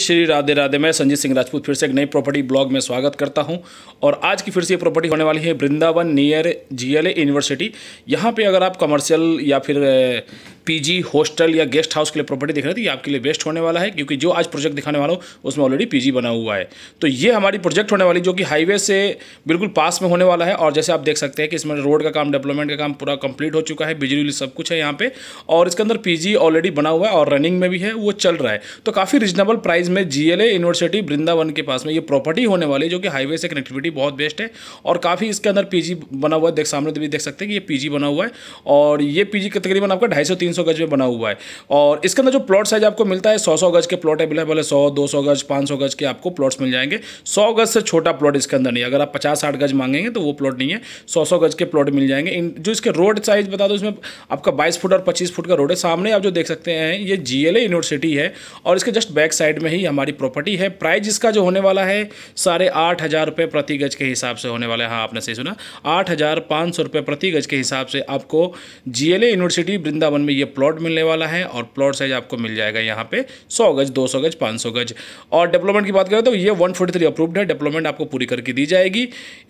श्री राधे राधे मैं संजीत सिंह राजपूत फिर से एक नई प्रॉपर्टी ब्लॉग में स्वागत करता हूं और आज की फिर से ये प्रॉपर्टी होने वाली है वृंदावन नियर जीएलए यूनिवर्सिटी यहां पे अगर आप कमर्शियल या फिर पीजी हॉस्टल या गेस्ट हाउस के लिए प्रॉपर्टी देख रहे थे ये आपके लिए बेस्ट होने वाला है क्योंकि जो आज प्रोजेक्ट दिखाने वाला हूँ उसमें ऑलरेडी पीजी बना हुआ है तो ये हमारी प्रोजेक्ट होने वाली जो कि हाईवे से बिल्कुल पास में होने वाला है और जैसे आप देख सकते हैं कि इसमें रोड का काम डेवलपमेंट का काम पूरा कंप्लीट हो चुका है बिजली सब कुछ है यहाँ पे और इसके अंदर पीजी ऑलरेडी बना हुआ है और रनिंग में भी है वो चल रहा है तो काफ़ी रिजनेबल प्राइस में जीएलए यूनिवर्सिटी वृंदावन के पास में ये प्रॉपर्टी होने वाली जो कि हाईवे से कनेक्टिविटी बहुत बेस्ट है और काफ़ी इसके अंदर पी बना हुआ है देख सामने भी देख सकते हैं कि ये पी बना हुआ है और ये पी तकरीबन आपका ढाई सौ तीन सौ गज में बना हुआ है और इसके अंदर जो प्लॉट साइज आपको मिलता है सौ सौ गज के प्लॉट अवेलेबल है सौ दो सौ गज पाँच सौ गज के आपको प्लॉट्स मिल जाएंगे सौ गज से छोटा प्लॉट इसके अंदर नहीं अगर आप पचास साठ गज मांगेंगे तो वो प्लॉट नहीं है सौ सौ गज के प्लॉट मिल जाएंगे इन जो इसके रोड साइज बता दो इसमें आपका बाईस फुट और पच्चीस फुट का रोड है सामने आप जो देख सकते हैं ये जी यूनिवर्सिटी है और इसके जस्ट बैक साइड में ही हमारी प्रॉपर्टी है प्राइस इसका जो होने वाला है साढ़े आठ हज़ार रुपये प्रति गज के हिसाब से होने वाला है हाँ आपने सही सुना आठ हज़ार पाँच सौ रुपये प्रति गज के हिसाब से आपको जी यूनिवर्सिटी वृंदावन में ये ये प्लॉट मिलने वाला है और प्लॉट साइज आपको मिल जाएगा यहाँ पे 100 गज 200 गज 500 गज और डेवलपमेंट की बात करें तो ये 143 अप्रूव्ड है डेवलपमेंट आपको पूरी करके दी जाएगी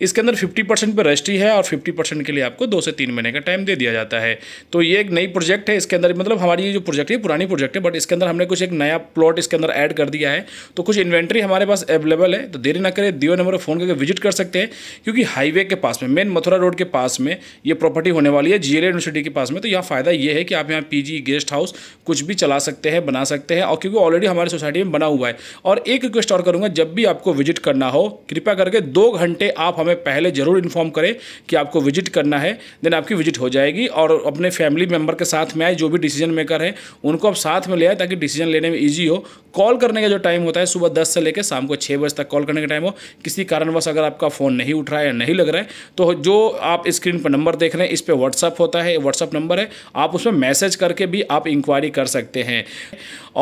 इसके अंदर 50 परसेंट पर रजिस्ट्री है और 50 परसेंट के लिए आपको दो से तीन महीने का टाइम दे दिया जाता है तो ये एक नई प्रोजेक्ट है इसके अंदर मतलब हमारी ये जो प्रोजेक्ट है पुरानी प्रोजेक्ट है बट इसके अंदर हमने कुछ एक नया प्लॉट इसके अंदर ऐड कर दिया है तो कुछ इन्वेंट्री हमारे पास अवेलेबल है तो देरी ना करें दियो नंबर फोन करके विजिट कर सकते हैं क्योंकि हाईवे के पास में मेन मथुरा रोड के पास में ये प्रॉपर्टी होने वाली है जी यूनिवर्सिटी के पास में तो यहाँ फायदा ये है कि आप यहाँ पीजी गेस्ट हाउस कुछ भी चला सकते हैं बना सकते हैं और क्योंकि ऑलरेडी हमारी सोसाइटी में बना हुआ है और एक रिक्वेस्ट और करूँगा जब भी आपको विजिट करना हो कृपया करके दो घंटे आप हमें पहले ज़रूर इन्फॉर्म करें कि आपको विजिट करना है देन आपकी विजिट हो जाएगी और अपने फैमिली मेम्बर के साथ में आए जो भी डिसीजन मेकर हैं उनको आप साथ में ले आए ताकि डिसीजन लेने में ईजी हो कॉल करने का जो टाइम होता है सुबह दस से लेकर शाम को छः बजे तक कॉल करने का टाइम हो किसी कारणवश अगर आपका फ़ोन नहीं उठ रहा है या नहीं लग रहा है तो जो आप स्क्रीन पर नंबर देख रहे हैं इस पर व्हाट्सअप होता है व्हाट्सअप नंबर है आप उसमें मैसेज परचेज करके भी आप इंक्वायरी कर सकते हैं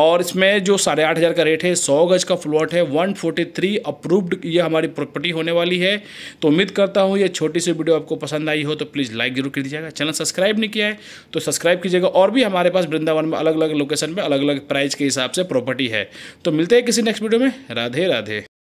और इसमें जो साढ़े आठ हज़ार का रेट है सौ गज का फ्लॉट है वन फोर्टी थ्री अप्रूव्ड ये हमारी प्रॉपर्टी होने वाली है तो उम्मीद करता हूँ ये छोटी सी वीडियो आपको पसंद आई हो तो प्लीज़ लाइक जरूर कर दीजिएगा चैनल सब्सक्राइब नहीं किया है तो सब्सक्राइब कीजिएगा और भी हमारे पास वृंदावन में अलग अलग लोकेशन में अलग अलग प्राइस के हिसाब से प्रॉपर्टी है तो मिलते हैं किसी नेक्स्ट वीडियो में राधे राधे